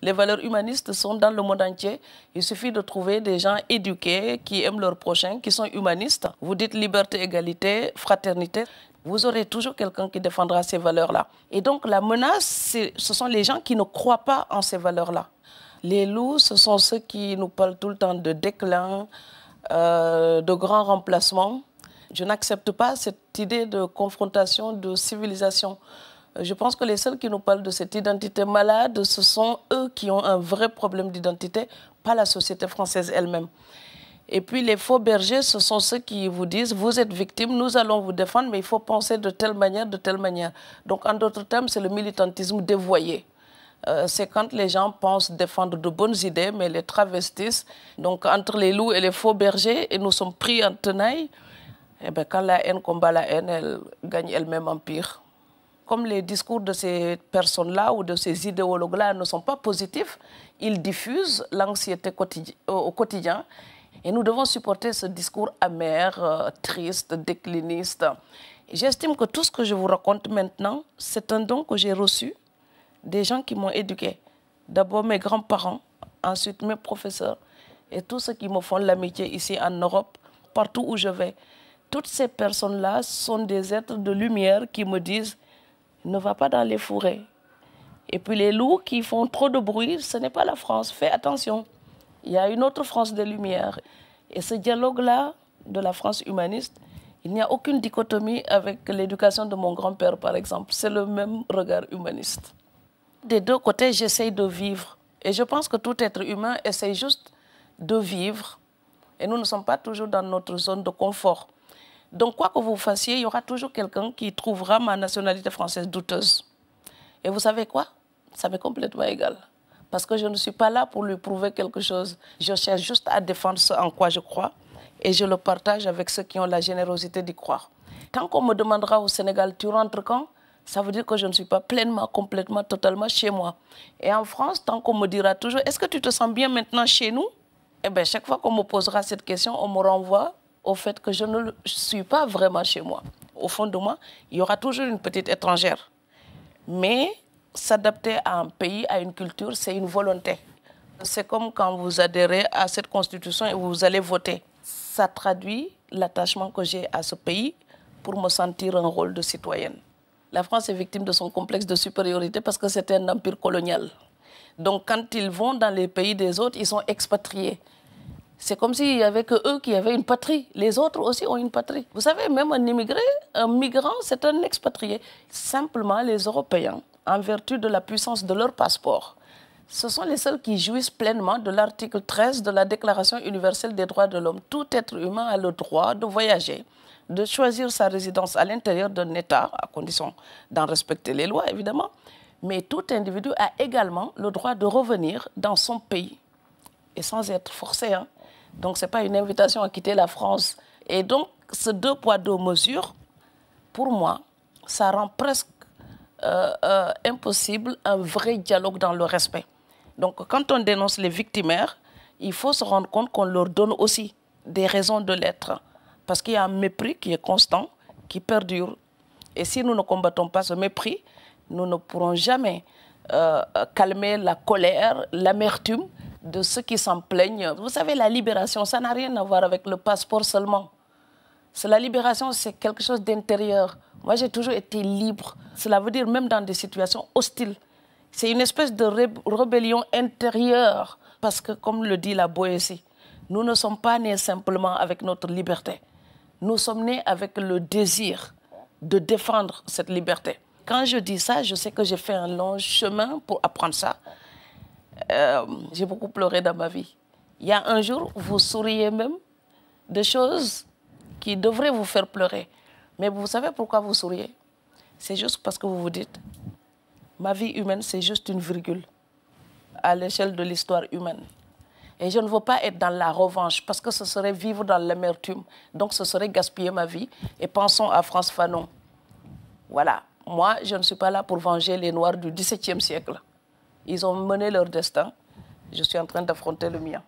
Les valeurs humanistes sont dans le monde entier. Il suffit de trouver des gens éduqués, qui aiment leur prochain, qui sont humanistes. Vous dites liberté, égalité, fraternité. Vous aurez toujours quelqu'un qui défendra ces valeurs-là. Et donc la menace, ce sont les gens qui ne croient pas en ces valeurs-là. Les loups, ce sont ceux qui nous parlent tout le temps de déclin, euh, de grands remplacements. Je n'accepte pas cette idée de confrontation de civilisation. Je pense que les seuls qui nous parlent de cette identité malade, ce sont eux qui ont un vrai problème d'identité, pas la société française elle-même. Et puis les faux bergers, ce sont ceux qui vous disent, vous êtes victime, nous allons vous défendre, mais il faut penser de telle manière, de telle manière. Donc en d'autres termes, c'est le militantisme dévoyé. Euh, c'est quand les gens pensent défendre de bonnes idées, mais les travestissent. Donc entre les loups et les faux bergers, et nous sommes pris en tenaille. Et eh bien, quand la haine combat la haine, elle gagne elle-même en pire comme les discours de ces personnes-là ou de ces idéologues-là ne sont pas positifs, ils diffusent l'anxiété au quotidien. Et nous devons supporter ce discours amer, euh, triste, décliniste. J'estime que tout ce que je vous raconte maintenant, c'est un don que j'ai reçu des gens qui m'ont éduqué. D'abord mes grands-parents, ensuite mes professeurs et tous ceux qui me font l'amitié ici en Europe, partout où je vais. Toutes ces personnes-là sont des êtres de lumière qui me disent ne va pas dans les forêts. Et puis les loups qui font trop de bruit, ce n'est pas la France. Fais attention. Il y a une autre France des Lumières. Et ce dialogue-là de la France humaniste, il n'y a aucune dichotomie avec l'éducation de mon grand-père, par exemple. C'est le même regard humaniste. Des deux côtés, j'essaye de vivre. Et je pense que tout être humain essaie juste de vivre. Et nous ne sommes pas toujours dans notre zone de confort. Donc, quoi que vous fassiez, il y aura toujours quelqu'un qui trouvera ma nationalité française douteuse. Et vous savez quoi Ça m'est complètement égal. Parce que je ne suis pas là pour lui prouver quelque chose. Je cherche juste à défendre ce en quoi je crois et je le partage avec ceux qui ont la générosité d'y croire. Tant qu'on me demandera au Sénégal, tu rentres quand ça veut dire que je ne suis pas pleinement, complètement, totalement chez moi. Et en France, tant qu'on me dira toujours, est-ce que tu te sens bien maintenant chez nous Eh bien, chaque fois qu'on me posera cette question, on me renvoie au fait que je ne suis pas vraiment chez moi. Au fond de moi, il y aura toujours une petite étrangère. Mais s'adapter à un pays, à une culture, c'est une volonté. C'est comme quand vous adhérez à cette constitution et vous allez voter. Ça traduit l'attachement que j'ai à ce pays pour me sentir un rôle de citoyenne. La France est victime de son complexe de supériorité parce que c'était un empire colonial. Donc quand ils vont dans les pays des autres, ils sont expatriés. C'est comme s'il y avait que eux qui avaient une patrie. Les autres aussi ont une patrie. Vous savez, même un immigré, un migrant, c'est un expatrié. Simplement, les Européens, en vertu de la puissance de leur passeport, ce sont les seuls qui jouissent pleinement de l'article 13 de la Déclaration universelle des droits de l'homme. Tout être humain a le droit de voyager, de choisir sa résidence à l'intérieur d'un État, à condition d'en respecter les lois, évidemment. Mais tout individu a également le droit de revenir dans son pays, et sans être forcé, hein, donc ce n'est pas une invitation à quitter la France. Et donc ce deux poids, deux mesures, pour moi, ça rend presque euh, euh, impossible un vrai dialogue dans le respect. Donc quand on dénonce les victimaires, il faut se rendre compte qu'on leur donne aussi des raisons de l'être. Parce qu'il y a un mépris qui est constant, qui perdure. Et si nous ne combattons pas ce mépris, nous ne pourrons jamais euh, calmer la colère, l'amertume de ceux qui s'en plaignent. Vous savez, la libération, ça n'a rien à voir avec le passeport seulement. la libération, c'est quelque chose d'intérieur. Moi, j'ai toujours été libre. Cela veut dire même dans des situations hostiles. C'est une espèce de rébellion intérieure. Parce que, comme le dit la Boétie, nous ne sommes pas nés simplement avec notre liberté. Nous sommes nés avec le désir de défendre cette liberté. Quand je dis ça, je sais que j'ai fait un long chemin pour apprendre ça. Euh, j'ai beaucoup pleuré dans ma vie. Il y a un jour, vous souriez même de choses qui devraient vous faire pleurer. Mais vous savez pourquoi vous souriez C'est juste parce que vous vous dites, ma vie humaine, c'est juste une virgule à l'échelle de l'histoire humaine. Et je ne veux pas être dans la revanche parce que ce serait vivre dans l'amertume. Donc ce serait gaspiller ma vie. Et pensons à France Fanon. Voilà, moi, je ne suis pas là pour venger les Noirs du XVIIe siècle. Ils ont mené leur destin. Je suis en train d'affronter le mien.